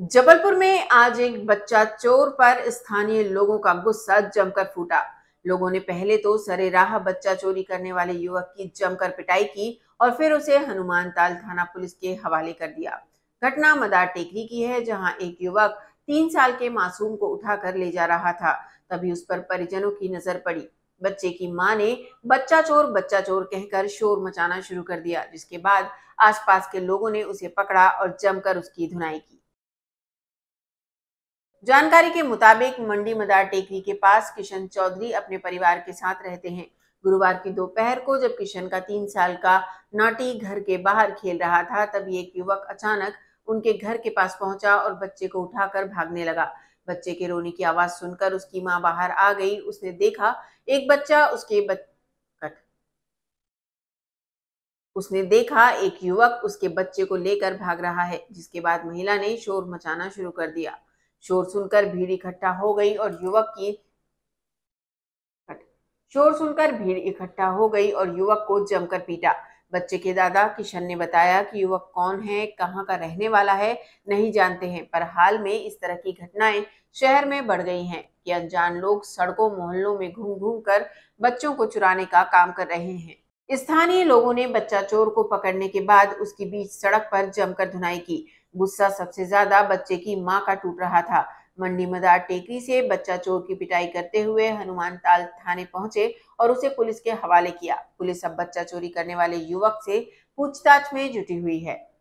जबलपुर में आज एक बच्चा चोर पर स्थानीय लोगों का गुस्सा जमकर फूटा लोगों ने पहले तो सरेराह बच्चा चोरी करने वाले युवक की जमकर पिटाई की और फिर उसे हनुमान ताल थाना पुलिस के हवाले कर दिया घटना मदार टेकरी की है जहां एक युवक तीन साल के मासूम को उठाकर ले जा रहा था तभी उस पर परिजनों की नजर पड़ी बच्चे की मां ने बच्चा चोर बच्चा चोर कहकर शोर मचाना शुरू कर दिया जिसके बाद आसपास के लोगों ने उसे पकड़ा और जमकर उसकी धुनाई की जानकारी के मुताबिक मंडी मदार टेकरी के पास किशन चौधरी अपने परिवार के साथ रहते हैं गुरुवार की दोपहर को जब किशन का तीन साल का नाटी घर के बाहर खेल रहा था तभी एक युवक अचानक उनके घर के पास पहुंचा और बच्चे को उठाकर भागने लगा बच्चे के रोने की आवाज सुनकर उसकी मां बाहर आ गई उसने देखा एक बच्चा उसके बच... कट उसने देखा एक युवक उसके बच्चे को लेकर भाग रहा है जिसके बाद महिला ने शोर मचाना शुरू कर दिया शोर सुनकर भीड़ इकट्ठा हो गई और युवक की शोर सुनकर भीड़ इकट्ठा हो गई और युवक को जमकर पीटा बच्चे के दादा किशन ने बताया कि युवक कौन है कहां का रहने वाला है नहीं जानते हैं पर हाल में इस तरह की घटनाएं शहर में बढ़ गई हैं कि अनजान लोग सड़कों मोहल्लों में घूम घूम कर बच्चों को चुराने का काम कर रहे हैं स्थानीय लोगों ने बच्चा चोर को पकड़ने के बाद उसकी बीच सड़क पर जमकर धुनाई की गुस्सा सबसे ज्यादा बच्चे की मां का टूट रहा था मंडी मदार टेकरी से बच्चा चोर की पिटाई करते हुए हनुमान ताल थाने पहुंचे और उसे पुलिस के हवाले किया पुलिस अब बच्चा चोरी करने वाले युवक से पूछताछ में जुटी हुई है